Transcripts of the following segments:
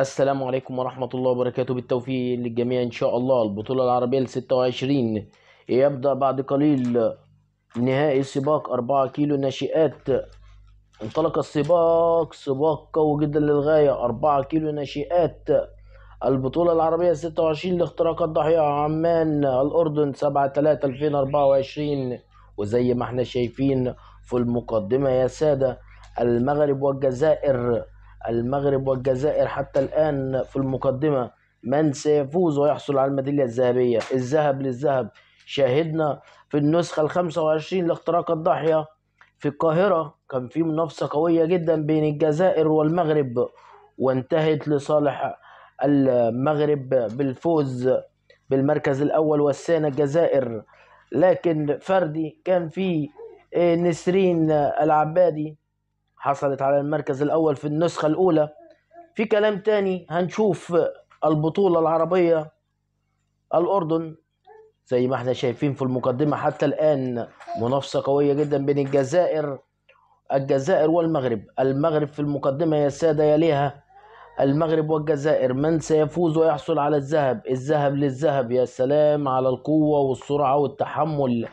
السلام عليكم ورحمة الله وبركاته بالتوفيق للجميع إن شاء الله البطولة العربية الـ 26 يبدأ بعد قليل نهائي سباق 4 كيلو ناشئات انطلق السباق سباق قوي جدا للغاية 4 كيلو ناشئات البطولة العربية الـ 26 لاختراق الضحية عمان الأردن 7 3 2024 وزي ما احنا شايفين في المقدمة يا سادة المغرب والجزائر المغرب والجزائر حتى الآن في المقدمة من سيفوز ويحصل على الميدالية الذهبية الذهب للذهب شاهدنا في النسخة الخمسة وعشرين لاختراق الضاحية في القاهرة كان في منافسة قوية جدا بين الجزائر والمغرب وانتهت لصالح المغرب بالفوز بالمركز الأول والثاني الجزائر لكن فردي كان في إيه، نسرين العبادي حصلت على المركز الأول في النسخة الأولى في كلام تاني هنشوف البطولة العربية الأردن زي ما احنا شايفين في المقدمة حتى الآن منافسة قوية جدا بين الجزائر الجزائر والمغرب المغرب في المقدمة يا سادة يليها المغرب والجزائر من سيفوز ويحصل على الذهب الذهب للذهب يا سلام على القوة والسرعة والتحمل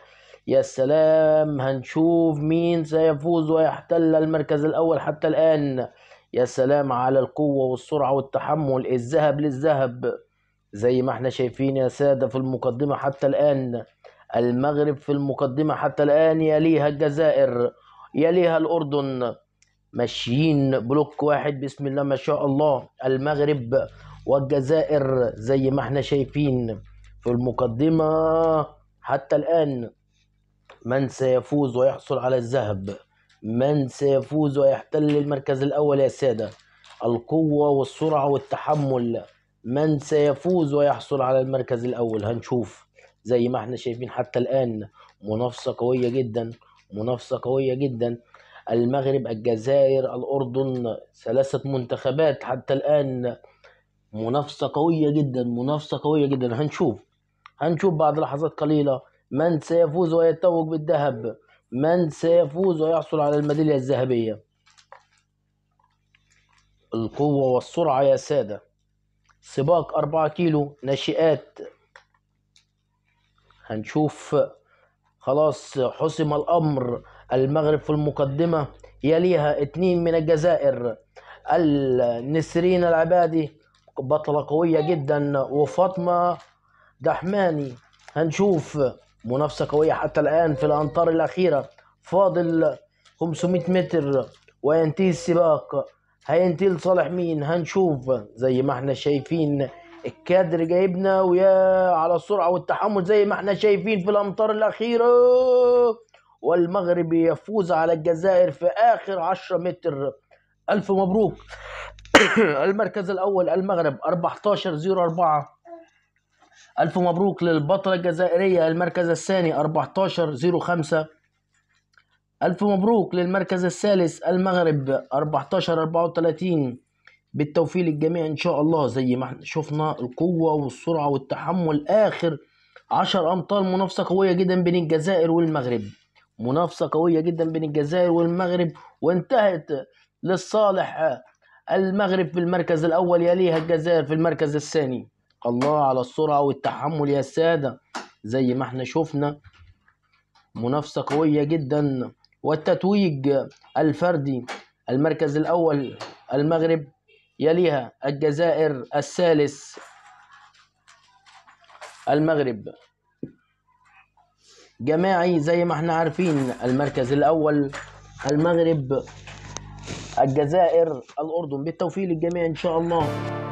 يا سلام هنشوف مين سيفوز ويحتل المركز الأول حتى الآن يا سلام على القوة والسرعة والتحمل الذهب للذهب زي ما احنا شايفين يا سادة في المقدمة حتى الآن المغرب في المقدمة حتى الآن يليها الجزائر يليها الأردن ماشيين بلوك واحد بسم الله ما شاء الله المغرب والجزائر زي ما احنا شايفين في المقدمة حتى الآن من سيفوز ويحصل على الذهب من سيفوز ويحتل المركز الأول يا سادة القوة والسرعة والتحمل من سيفوز ويحصل على المركز الأول هنشوف زي ما احنا شايفين حتى الآن منافسة قوية جدا منافسة قوية جدا المغرب الجزائر الأردن ثلاثة منتخبات حتى الآن منافسة قوية جدا منافسة قوية جدا هنشوف هنشوف بعد لحظات قليلة من سيفوز ويتوج بالذهب من سيفوز ويحصل على الميدالية الذهبية القوة والسرعة يا سادة سباق أربعة كيلو ناشئات هنشوف خلاص حسم الأمر المغرب في المقدمة يليها اتنين من الجزائر النسرين العبادي بطلة قوية جدا وفاطمة دحماني هنشوف منافسة قوية حتى الآن في الأمتار الأخيرة فاضل 500 متر وينتهي السباق هينتهي لصالح مين هنشوف زي ما احنا شايفين الكادر جايبنا ويا على السرعة والتحمل زي ما احنا شايفين في الأمتار الأخيرة والمغرب يفوز على الجزائر في آخر 10 متر ألف مبروك المركز الأول المغرب 14 04 ألف مبروك للبطلة الجزائرية المركز الثاني 14 05 ألف مبروك للمركز الثالث المغرب 14 34 بالتوفيق للجميع إن شاء الله زي ما احنا شفنا القوة والسرعة والتحمل آخر 10 أمتار منافسة قوية جدا بين الجزائر والمغرب منافسة قوية جدا بين الجزائر والمغرب وانتهت للصالح المغرب في المركز الأول يليها الجزائر في المركز الثاني الله على السرعة والتحمل يا سادة زي ما احنا شفنا منافسة قوية جدا والتتويج الفردي المركز الأول المغرب يليها الجزائر الثالث المغرب جماعي زي ما احنا عارفين المركز الأول المغرب الجزائر الأردن بالتوفيق للجميع إن شاء الله